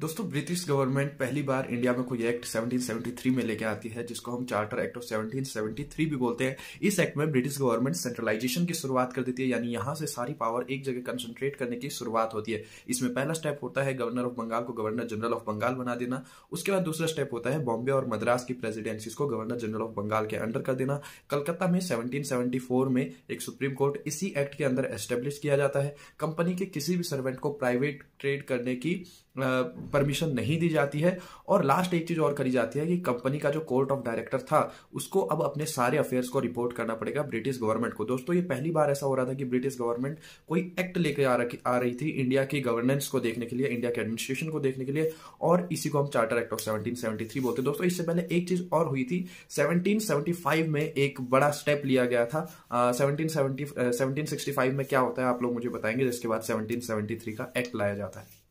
दोस्तों British government पहली बार India में कोई एक्ट 1773 में लेके आती है जिसको हम चार्टर एक्ट ऑफ 1773 भी बोलते हैं इस एक्ट में ब्रिटिश गवर्नमेंट सेंट्रलाइजेशन की शुरुआत कर देती है यानी यहां से सारी पावर एक जगह कंसंट्रेट करने की शुरुआत होती है इसमें पहला स्टेप होता है गवर्नर ऑफ बंगाल को गवर्नर जनरल ऑफ बंगाल बना देना उसके बाद दूसरा स्टेप होता है बॉम्बे और मद्रास की प्रेसिडेंसीज को गवर्नर जनरल ऑफ बंगाल के अंडर कर देना कलकत्ता में सेवनटीन में एक सुप्रीम कोर्ट इसी एक्ट के अंदर एस्टेब्लिश किया जाता है कंपनी के किसी भी सर्वेंट को प्राइवेट ट्रेड करने की परमिशन नहीं दी जाती है और लास्ट एक चीज और करी जाती है कि कंपनी का जो कोर्ट ऑफ डायरेक्टर था उसको अब अपने सारे अफेयर्स को रिपोर्ट करना पड़ेगा ब्रिटिश गवर्नमेंट को दोस्तों ये पहली बार ऐसा हो रहा था कि ब्रिटिश गवर्नमेंट कोई एक्ट लेके आ, आ रही थी इंडिया की गवर्नेंस को देखने के लिए इंडिया के एडमिनिस्ट्रेशन को देखने के लिए और इसी को हम चार्टर एक्ट ऑफ सेवनटीन बोलते दोस्तों इससे पहले एक चीज और हुई थी सेवनटीन में एक बड़ा स्टेप लिया गया था सेवनटीन सेवनटीन में क्या होता है आप लोग मुझे बताएंगे जिसके बाद सेवनटीन का एक्ट लाया जाता है